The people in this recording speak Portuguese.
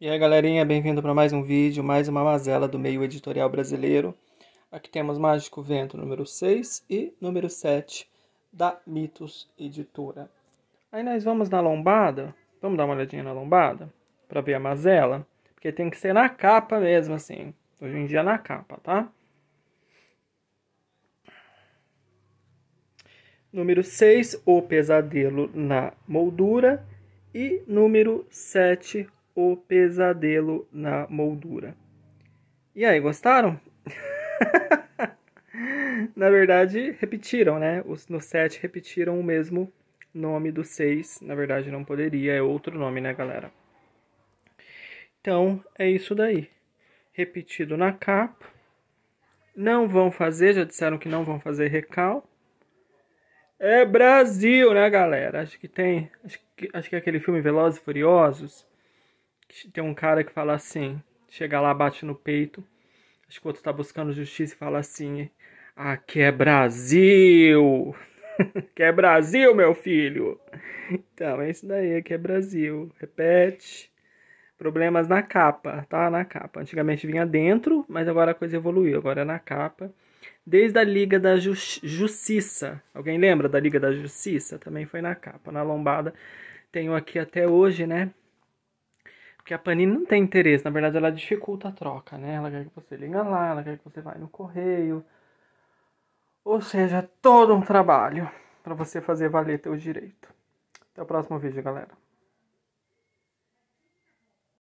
E aí galerinha, bem-vindo para mais um vídeo, mais uma mazela do meio editorial brasileiro. Aqui temos Mágico Vento número 6 e número 7 da Mitos Editora. Aí nós vamos na lombada, vamos dar uma olhadinha na lombada para ver a mazela, porque tem que ser na capa mesmo assim, hoje em dia na capa, tá? Número 6, O Pesadelo na Moldura. E número 7, o Pesadelo na Moldura. E aí, gostaram? na verdade, repetiram, né? Os, no 7 repetiram o mesmo nome do 6. Na verdade, não poderia, é outro nome, né, galera? Então, é isso daí. Repetido na capa. Não vão fazer, já disseram que não vão fazer recal. É Brasil, né, galera? Acho que tem. Acho que, acho que é aquele filme Velozes e Furiosos tem um cara que fala assim, chega lá, bate no peito, acho que o outro tá buscando justiça e fala assim: aqui ah, é Brasil! que é Brasil, meu filho! Então, é isso daí, aqui é Brasil. Repete. Problemas na capa, tá? Na capa. Antigamente vinha dentro, mas agora a coisa evoluiu, agora é na capa. Desde a Liga da Justiça. Alguém lembra da Liga da Justiça? Também foi na capa, na lombada. Tenho aqui até hoje, né? Porque a Panini não tem interesse, na verdade ela dificulta a troca, né? Ela quer que você liga lá, ela quer que você vá no correio. Ou seja, é todo um trabalho para você fazer valer teu direito. Até o próximo vídeo, galera.